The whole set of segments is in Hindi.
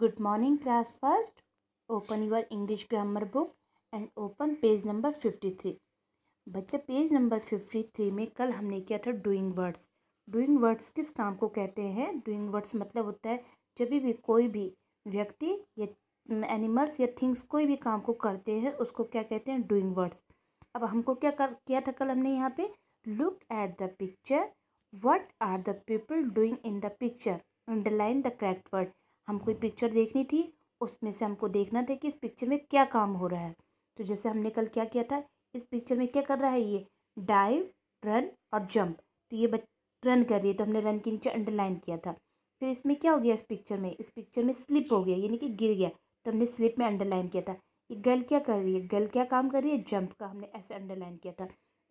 good morning class first open Open English grammar book and open page number fifty three बच्चा पेज नंबर फिफ्टी थ्री में कल हमने किया था डूइंग वर्ड्स डूइंग वर्ड्स किस काम को कहते हैं डूइंग वर्ड्स मतलब होता है जब भी कोई भी व्यक्ति या एनिमल्स या थिंग्स कोई भी काम को करते हैं उसको क्या कहते हैं डूइंग वर्ड्स अब हमको क्या कर किया था कल हमने यहाँ पे look at the picture what are the people doing in the picture underline the correct word हम कोई पिक्चर देखनी थी उसमें से हमको देखना था कि इस पिक्चर में क्या काम हो रहा है तो जैसे हमने कल क्या किया था इस पिक्चर में क्या कर रहा है ये डाइव रन और जंप तो ये बच रन कर रही है तो हमने रन के नीचे अंडरलाइन किया था फिर इसमें क्या हो गया इस पिक्चर में इस पिक्चर में स्लिप हो गया यानी कि गिर गया तो हमने स्लिप में अंडरलाइन किया था ये गर्ल क्या कर रही है गर्ल क्या काम कर रही है जंप का हमने ऐसे अंडरलाइन किया था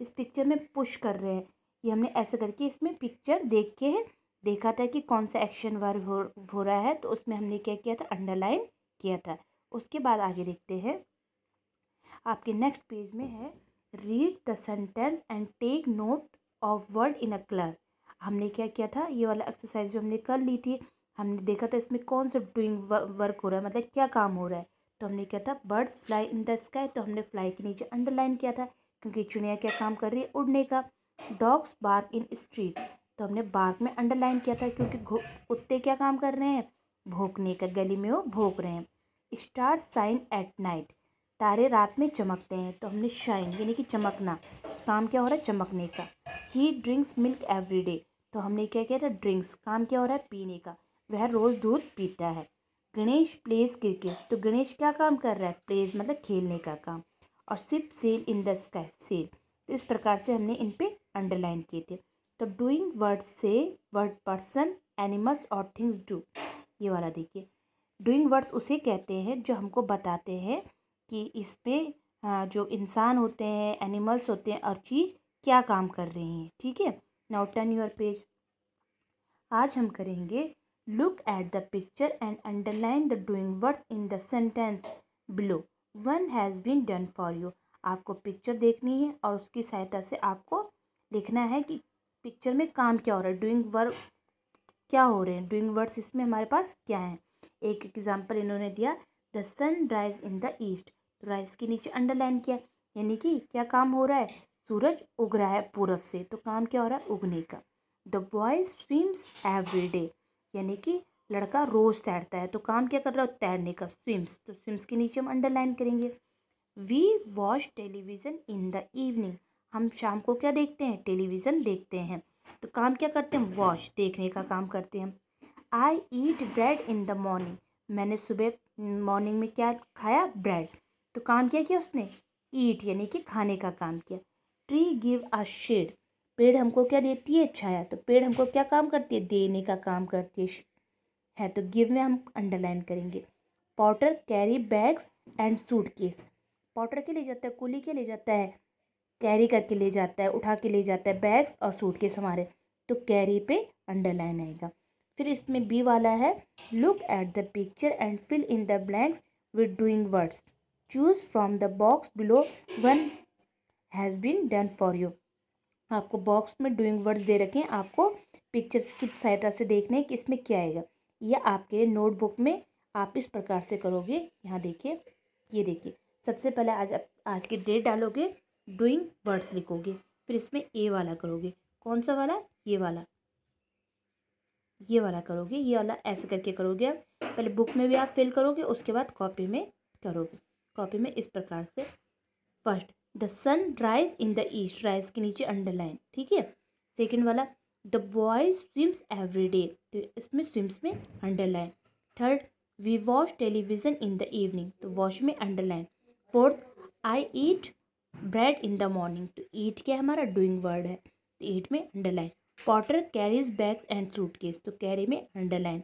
इस पिक्चर में पुश कर रहे हैं ये हमने ऐसे करके इसमें पिक्चर देख के देखा था कि कौन सा एक्शन वर्ब हो हो रहा है तो उसमें हमने क्या किया था अंडरलाइन किया था उसके बाद आगे देखते हैं आपके नेक्स्ट पेज में है read the sentence and take note of word in a colour हमने क्या किया था ये वाला एक्सरसाइज भी हमने कर ली थी हमने देखा था इसमें कौन सा डूइंग वर्क हो रहा है मतलब क्या काम हो रहा है तो हमने क्या था birds fly in the sky तो हमने फ्लाई के नीचे अंडरलाइन किया था क्योंकि चुनिया क्या काम कर रही है उड़ने का डॉग्स बार्क इन स्ट्रीट तो हमने बार्क में अंडरलाइन किया था क्योंकि कुत्ते क्या काम कर रहे हैं भोंकने का गली में वो भोंक रहे हैं स्टार साइन एट नाइट तारे रात में चमकते हैं तो हमने शाइन यानी कि चमकना काम क्या हो रहा है चमकने का he drinks milk every day तो हमने क्या किया था ड्रिंक्स काम क्या हो रहा है पीने का वह रोज़ दूध पीता है गणेश प्लेज क्रिकेट तो गणेश क्या काम कर रहा है प्लेज मतलब खेलने का काम और ship sail in the sky sail तो इस प्रकार से हमने इन पर अंडरलाइन किए थे तो डूइंग वर्ड से वर्ड पर्सन एनिमल्स और थिंग्स डू ये वाला देखिए डूइंग वर्ड्स उसे कहते हैं जो हमको बताते हैं कि इस पर जो इंसान होते हैं एनिमल्स होते हैं और चीज़ क्या काम कर रही हैं ठीक है नाउ टर्न योर पेज आज हम करेंगे look at the picture and underline the doing words in the sentence below one has been done for you आपको पिक्चर देखनी है और उसकी सहायता से आपको लिखना है कि पिक्चर में काम क्या हो रहा है डूइंग वर्क क्या हो रहे हैं डूइंग वर्ड्स इसमें हमारे पास क्या है एक एग्जाम्पल इन्होंने दिया the sun rise in the east तो राइज के नीचे अंडरलाइन किया यानी कि क्या काम हो रहा है सूरज उग रहा है पूरब से तो काम क्या हो रहा है उगने का the boy swims every day यानी कि लड़का रोज़ तैरता है तो काम क्या कर रहा है तैरने का स्विम्स तो स्विम्स के नीचे हम अंडरलाइन करेंगे we watch television in the evening हम शाम को क्या देखते हैं टेलीविज़न देखते हैं तो काम क्या करते हैं वॉच देखने का काम करते हैं I eat bread in the morning मैंने सुबह मॉर्निंग में क्या खाया ब्रेड तो काम क्या किया उसने ईट यानी कि खाने का काम किया ट्री गिव अ शेड पेड़ हमको क्या देती है छाया तो पेड़ हमको क्या काम करती है देने का काम करती है है तो गिव में हम अंडरलाइन करेंगे potter carry bags and suitcase potter क्या ले जाता है कुली क्या ले जाता है कैरी करके ले जाता है उठा के ले जाता है बैग्स और सूट के हमारे तो कैरी पे अंडरलाइन आएगा फिर इसमें बी वाला है look at the picture and fill in the blanks with doing words choose from the box below one has been done for you आपको बॉक्स में डूइंग वर्ड्स दे रखें आपको पिक्चर्स की सहायता से देखने कि इसमें क्या आएगा यह आपके नोटबुक में आप इस प्रकार से करोगे यहाँ देखिए ये देखिए सबसे पहले आज आज की डेट डालोगे डूइंग वर्ड्स लिखोगे फिर इसमें ए वाला करोगे कौन सा वाला ये वाला ये वाला करोगे ये वाला ऐसे करके करोगे आप पहले बुक में भी आप फिल करोगे उसके बाद कॉपी में करोगे कॉपी में इस प्रकार से first the sun rise in the east rise के नीचे अंडरलाइन ठीक है सेकेंड वाला the boy swims every day तो इसमें स्विम्स में underline third we watch television in the evening तो वॉश में underline fourth I eat bread in the morning तो ईट क्या हमारा डूइंग वर्ड है तो ईट में underline potter carries bags and case तो कैरी में underline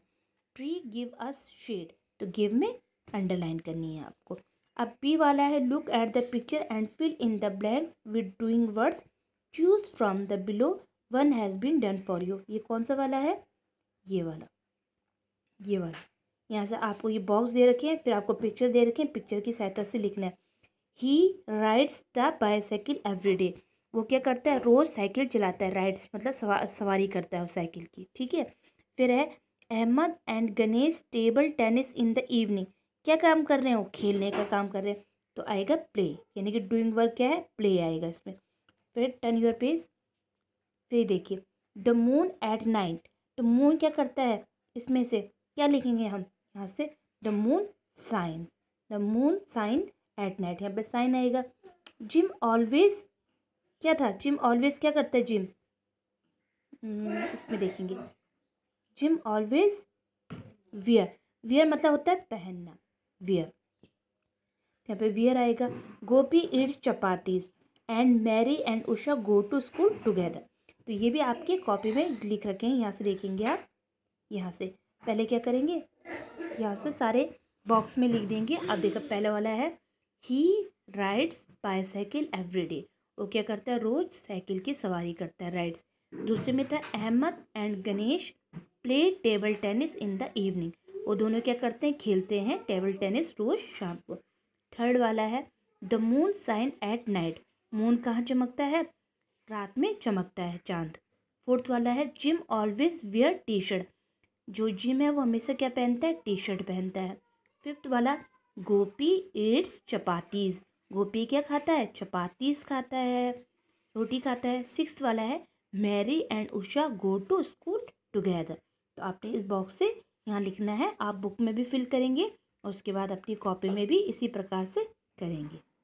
tree give us shade तो गिव में अंडरलाइन करनी है आपको अब बी वाला है look at the picture and fill in the blanks with doing words choose from the below one has been done for you ये कौन सा वाला है ये वाला ये वाला यहाँ से आपको ये बॉक्स दे रखे हैं फिर आपको पिक्चर दे रखे हैं पिक्चर की सहायता से लिखना है he rides the bicycle every day वो क्या करता है रोज़ साइकिल चलाता है राइड्स मतलब सवा, सवारी करता है उस साइकिल की ठीक है फिर है Ahmed and Ganesh table tennis in the evening क्या काम कर रहे हैं वो खेलने का काम कर रहे हैं तो आएगा प्ले यानी कि डूइंग वर्क क्या है प्ले आएगा इसमें फिर टर्न योर पेज फिर देखिए द मून एट नाइट तो मून क्या करता है इसमें से क्या लिखेंगे हम यहाँ से the moon shines the moon shine at night यहाँ पे साइन आएगा जिम ऑलवेज क्या था जिम ऑलवेज क्या करता है जिम हम्म, इसमें देखेंगे जिम ऑलवेज वियर वियर मतलब होता है पहनना वियर यहाँ पे वियर आएगा Gopi eats chapatis and Mary and Usha go to school together तो ये भी आपके कॉपी में लिख रखे हैं यहाँ से देखेंगे आप यहाँ से पहले क्या करेंगे यहाँ से सारे बॉक्स में लिख देंगे अब देखो पहले वाला है he rides bicycle every day वो क्या करता है रोज़ साइकिल की सवारी करता है राइड्स दूसरे में था Ahmed and Ganesh play table tennis in the evening वो दोनों क्या करते हैं खेलते हैं टेबल टेनिस रोज़ शाम को थर्ड वाला है the moon shine at night moon कहाँ चमकता है रात में चमकता है चांद फोर्थ वाला है Jim always wear T shirt जो जिम है वो हमेशा क्या पहनता है टी शर्ट पहनता है फिफ्थ वाला गोपी एड्स चपातीज़ गोपी क्या खाता है चपातीज़ खाता है रोटी खाता है सिक्स वाला है Mary and Usha go to school together तो आपने इस बॉक्स से यहाँ लिखना है आप बुक में भी फिल करेंगे और उसके बाद अपनी कॉपी में भी इसी प्रकार से करेंगे